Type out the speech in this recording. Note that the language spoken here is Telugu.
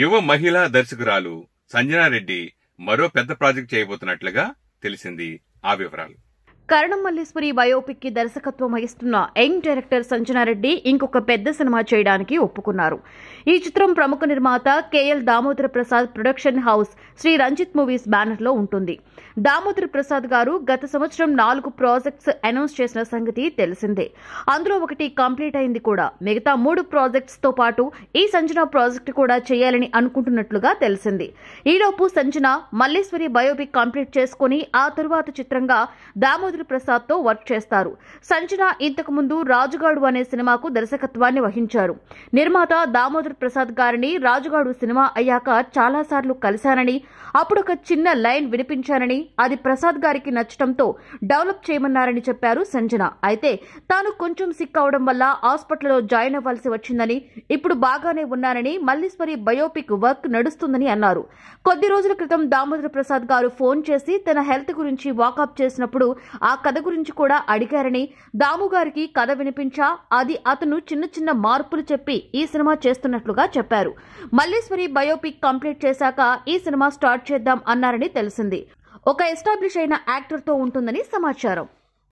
యువ మహిళా దర్శకురాలు సంజనారెడ్డి మరో పెద్ద ప్రాజెక్ట్ చేయబోతున్నట్లుగా తెలిసింది ఆ వివరాలు కరణం మల్లేశ్వరి బయోపిక్ కి దర్శకత్వం వహిస్తున్న యంగ్ డైరెక్టర్ సంజనారెడ్డి ఇంకొక పెద్ద సినిమా చేయడానికి ఒప్పుకున్నారు ఈ చిత్రం ప్రముఖ నిర్మాత KL Damodara Prasad production house Sri Ranjith movies బ్యానర్లో ఉంటుంది దామోదర్ ప్రసాద్ గారు గత సంవత్సరం నాలుగు ప్రాజెక్ట్స్ అనౌన్స్ చేసిన సంగతి తెలిసిందే అందులో ఒకటి కంప్లీట్ అయింది కూడా మిగతా మూడు ప్రాజెక్ట్స్ తో పాటు ఈ సంజన ప్రాజెక్ట్ కూడా చేయాలని అనుకుంటున్నట్లుగా తెలిసింది ఈలోపు సంజన మల్లేశ్వరి బయోపిక్ కంప్లీట్ చేసుకుని ఆ తరువాత చిత్రంగా దామోదర్ ప్రసాద్ తో వర్క్ చేస్తారు సంజన ఇంతకు ముందు రాజుగాడు అనే సినిమాకు దర్శకత్వాన్ని వహించారు నిర్మాత దామోదర్ ప్రసాద్ గారిని రాజుగాడు సినిమా అయ్యాక చాలాసార్లు కలిశానని అప్పుడు ఒక చిన్న లైన్ వినిపించానని అది ప్రసాద్ గారికి నచ్చడంతో డెవలప్ చేయమన్నారని చెప్పారు సంజన అయితే తాను కొంచెం సిక్ అవడం వల్ల హాస్పిటల్లో జాయిన్ అవ్వాల్సి వచ్చిందని ఇప్పుడు బాగానే ఉన్నానని మల్లీశ్వరి బయోపిక్ వర్క్ నడుస్తుందని అన్నారు కొద్ది రోజుల క్రితం దామోదర్ ప్రసాద్ గారు ఫోన్ చేసి తన హెల్త్ గురించి వాకప్ చేసినప్పుడు ఆ కథ గురించి కూడా అడిగారని దాము గారికి కథ వినిపించా అది అతను చిన్న చిన్న మార్పులు చెప్పి ఈ సినిమా చేస్తున్నట్లుగా చెప్పారు మల్లేశ్వరి బయోపిక్ కంప్లీట్ చేశాక ఈ సినిమా స్టార్ట్ చేద్దాం అన్నారని తెలిసింది ఒక ఎస్టాబ్లిష్ అయిన యాక్టర్తో ఉంటుందని సమాచారం